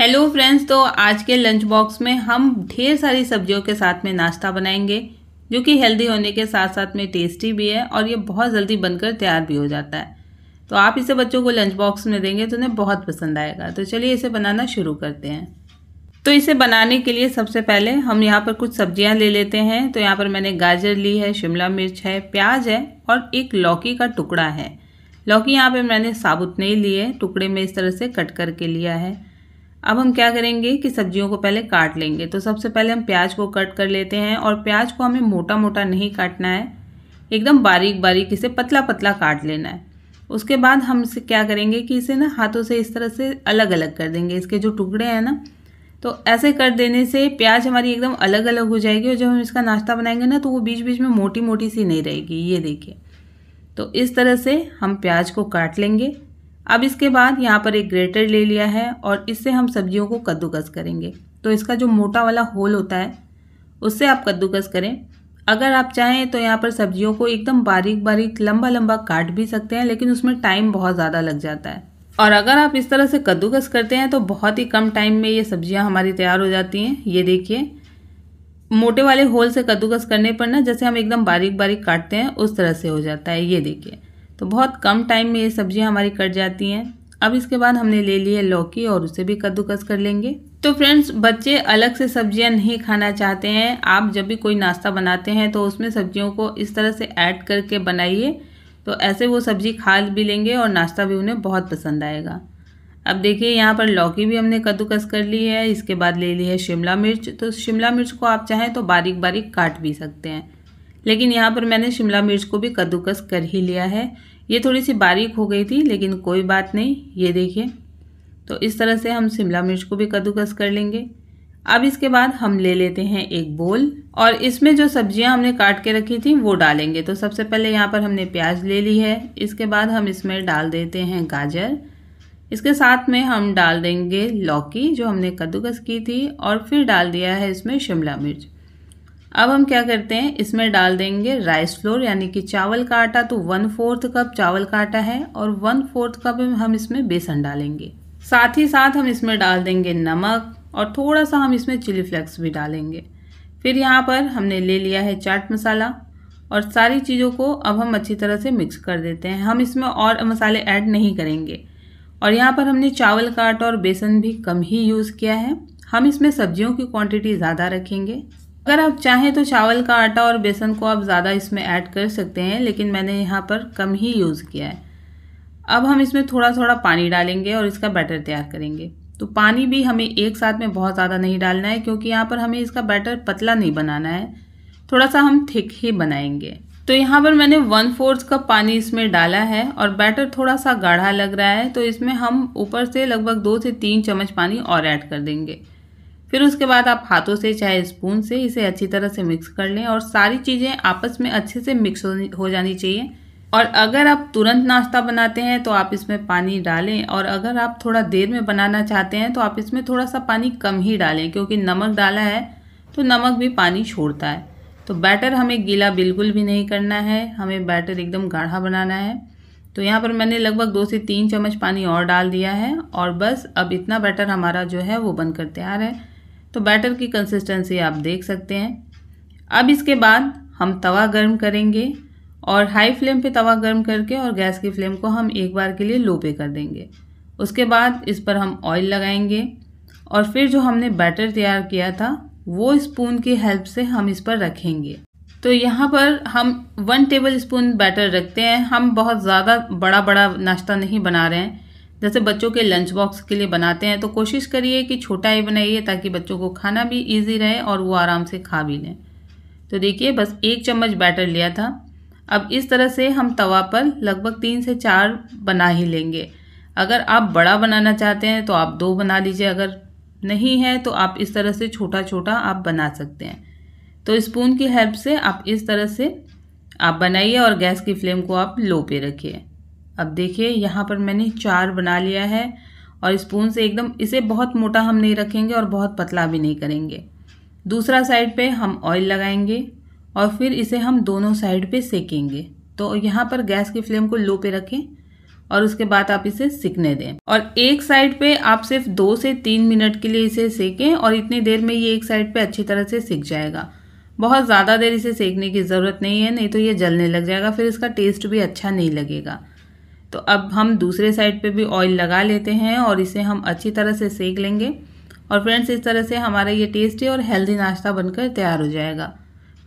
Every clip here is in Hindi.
हेलो फ्रेंड्स तो आज के लंच बॉक्स में हम ढेर सारी सब्जियों के साथ में नाश्ता बनाएंगे जो कि हेल्दी होने के साथ साथ में टेस्टी भी है और ये बहुत जल्दी बनकर तैयार भी हो जाता है तो आप इसे बच्चों को लंच बॉक्स में देंगे तो उन्हें बहुत पसंद आएगा तो चलिए इसे बनाना शुरू करते हैं तो इसे बनाने के लिए सबसे पहले हम यहाँ पर कुछ सब्जियाँ ले लेते हैं तो यहाँ पर मैंने गाजर ली है शिमला मिर्च है प्याज है और एक लौकी का टुकड़ा है लौकी यहाँ पर मैंने साबुत नहीं ली है टुकड़े में इस तरह से कट करके लिया है अब हम क्या करेंगे कि सब्जियों को पहले काट लेंगे तो सबसे पहले हम प्याज को कट कर लेते हैं और प्याज को हमें मोटा मोटा नहीं काटना है एकदम बारीक बारीक इसे पतला पतला काट लेना है उसके बाद हम इसे क्या करेंगे कि इसे ना हाथों से इस तरह से अलग अलग कर देंगे इसके जो टुकड़े हैं ना तो ऐसे कर देने से प्याज हमारी एकदम अलग अलग हो जाएगी और जब हम इसका नाश्ता बनाएंगे ना तो वो बीच बीच में मोटी मोटी सी नहीं रहेगी ये देखिए तो इस तरह से हम प्याज को काट लेंगे अब इसके बाद यहाँ पर एक ग्रेटर ले लिया है और इससे हम सब्जियों को कद्दूकस करेंगे तो इसका जो मोटा वाला होल होता है उससे आप कद्दूकस करें अगर आप चाहें तो यहाँ पर सब्जियों को एकदम बारीक बारीक लंबा लंबा काट भी सकते हैं लेकिन उसमें टाइम बहुत ज़्यादा लग जाता है और अगर आप इस तरह से कद्दूकस करते हैं तो बहुत ही कम टाइम में ये सब्जियाँ हमारी तैयार हो जाती हैं ये देखिए मोटे वाले होल से कद्दूकस करने पर ना जैसे हम एकदम बारीक बारीक काटते हैं उस तरह से हो जाता है ये देखिए तो बहुत कम टाइम में ये सब्जियां हमारी कट जाती हैं अब इसके बाद हमने ले लिया लौकी और उसे भी कद्दूकस कर लेंगे तो फ्रेंड्स बच्चे अलग से सब्जियां नहीं खाना चाहते हैं आप जब भी कोई नाश्ता बनाते हैं तो उसमें सब्जियों को इस तरह से ऐड करके बनाइए तो ऐसे वो सब्जी खा भी लेंगे और नाश्ता भी उन्हें बहुत पसंद आएगा अब देखिए यहाँ पर लौकी भी हमने कद्दूकस कर ली है इसके बाद ले ली है शिमला मिर्च तो शिमला मिर्च को आप चाहें तो बारीक बारीक काट भी सकते हैं लेकिन यहाँ पर मैंने शिमला मिर्च को भी कद्दूकस कर ही लिया है ये थोड़ी सी बारीक हो गई थी लेकिन कोई बात नहीं ये देखिए तो इस तरह से हम शिमला मिर्च को भी कद्दूकस कर लेंगे अब इसके बाद हम ले लेते हैं एक बोल और इसमें जो सब्जियां हमने काट के रखी थी वो डालेंगे तो सबसे पहले यहाँ पर हमने प्याज ले ली है इसके बाद हम इसमें डाल देते हैं गाजर इसके साथ में हम डाल देंगे लौकी जो हमने कद्दूकस की थी और फिर डाल दिया है इसमें शिमला मिर्च अब हम क्या करते हैं इसमें डाल देंगे राइस फ्लोर यानी कि चावल का आटा तो वन फोर्थ कप चावल का आटा है और वन फोर्थ कप हम इसमें बेसन डालेंगे साथ ही साथ हम इसमें डाल देंगे नमक और थोड़ा सा हम इसमें चिली फ्लेक्स भी डालेंगे फिर यहाँ पर हमने ले लिया है चाट मसाला और सारी चीज़ों को अब हम अच्छी तरह से मिक्स कर देते हैं हम इसमें और मसाले ऐड नहीं करेंगे और यहाँ पर हमने चावल का आटा और बेसन भी कम ही यूज़ किया है हम इसमें सब्जियों की क्वांटिटी ज़्यादा रखेंगे अगर आप चाहें तो चावल का आटा और बेसन को आप ज़्यादा इसमें ऐड कर सकते हैं लेकिन मैंने यहाँ पर कम ही यूज़ किया है अब हम इसमें थोड़ा थोड़ा पानी डालेंगे और इसका बैटर तैयार करेंगे तो पानी भी हमें एक साथ में बहुत ज़्यादा नहीं डालना है क्योंकि यहाँ पर हमें इसका बैटर पतला नहीं बनाना है थोड़ा सा हम थिक ही बनाएंगे तो यहाँ पर मैंने वन फोर्थ कप पानी इसमें डाला है और बैटर थोड़ा सा गाढ़ा लग रहा है तो इसमें हम ऊपर से लगभग दो से तीन चम्मच पानी और ऐड कर देंगे फिर उसके बाद आप हाथों से चाहे स्पून से इसे अच्छी तरह से मिक्स कर लें और सारी चीज़ें आपस में अच्छे से मिक्स हो जानी चाहिए और अगर आप तुरंत नाश्ता बनाते हैं तो आप इसमें पानी डालें और अगर आप थोड़ा देर में बनाना चाहते हैं तो आप इसमें थोड़ा सा पानी कम ही डालें क्योंकि नमक डाला है तो नमक भी पानी छोड़ता है तो बैटर हमें गीला बिल्कुल भी नहीं करना है हमें बैटर एकदम गाढ़ा बनाना है तो यहाँ पर मैंने लगभग दो से तीन चम्मच पानी और डाल दिया है और बस अब इतना बैटर हमारा जो है वो बनकर तैयार है तो बैटर की कंसिस्टेंसी आप देख सकते हैं अब इसके बाद हम तवा गर्म करेंगे और हाई फ्लेम पे तवा गर्म करके और गैस की फ्लेम को हम एक बार के लिए लो पे कर देंगे उसके बाद इस पर हम ऑयल लगाएंगे और फिर जो हमने बैटर तैयार किया था वो स्पून की हेल्प से हम इस पर रखेंगे तो यहाँ पर हम वन टेबल स्पून बैटर रखते हैं हम बहुत ज़्यादा बड़ा बड़ा नाश्ता नहीं बना रहे हैं जैसे बच्चों के लंच बॉक्स के लिए बनाते हैं तो कोशिश करिए कि छोटा ही बनाइए ताकि बच्चों को खाना भी ईजी रहे और वो आराम से खा भी लें तो देखिए बस एक चम्मच बैटर लिया था अब इस तरह से हम तवा पर लगभग तीन से चार बना ही लेंगे अगर आप बड़ा बनाना चाहते हैं तो आप दो बना लीजिए अगर नहीं है तो आप इस तरह से छोटा छोटा आप बना सकते हैं तो स्पून की हेल्प से आप इस तरह से आप बनाइए और गैस की फ्लेम को आप लो पे रखिए अब देखिए यहाँ पर मैंने चार बना लिया है और स्पून से एकदम इसे बहुत मोटा हम नहीं रखेंगे और बहुत पतला भी नहीं करेंगे दूसरा साइड पे हम ऑयल लगाएंगे और फिर इसे हम दोनों साइड पे सेकेंगे तो यहाँ पर गैस की फ्लेम को लो पे रखें और उसके बाद आप इसे सिकने दें और एक साइड पे आप सिर्फ दो से तीन मिनट के लिए इसे सेकें और इतनी देर में ये एक साइड पे अच्छी तरह से सिक जाएगा बहुत ज़्यादा देर इसे सेकने की ज़रूरत नहीं है नहीं तो ये जलने लग जाएगा फिर इसका टेस्ट भी अच्छा नहीं लगेगा तो अब हम दूसरे साइड पे भी ऑयल लगा लेते हैं और इसे हम अच्छी तरह से सेक लेंगे और फ्रेंड्स इस तरह से हमारा ये टेस्टी और हेल्दी नाश्ता बनकर तैयार हो जाएगा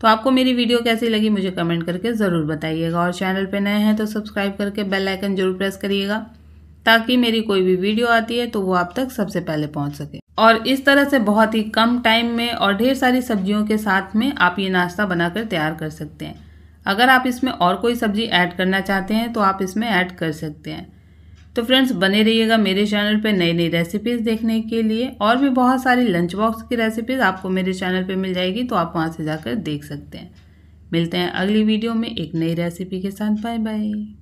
तो आपको मेरी वीडियो कैसी लगी मुझे कमेंट करके ज़रूर बताइएगा और चैनल पर नए हैं तो सब्सक्राइब करके बेल आइकन जरूर प्रेस करिएगा ताकि मेरी कोई भी वीडियो आती है तो वो आप तक सबसे पहले पहुंच सके और इस तरह से बहुत ही कम टाइम में और ढेर सारी सब्जियों के साथ में आप ये नाश्ता बनाकर तैयार कर सकते हैं अगर आप इसमें और कोई सब्ज़ी ऐड करना चाहते हैं तो आप इसमें ऐड कर सकते हैं तो फ्रेंड्स बने रहिएगा मेरे चैनल पे नई नई रेसिपीज़ देखने के लिए और भी बहुत सारी लंच बॉक्स की रेसिपीज़ आपको मेरे चैनल पे मिल जाएगी तो आप वहाँ से जाकर देख सकते हैं मिलते हैं अगली वीडियो में एक नई रेसिपी के साथ बाय बाय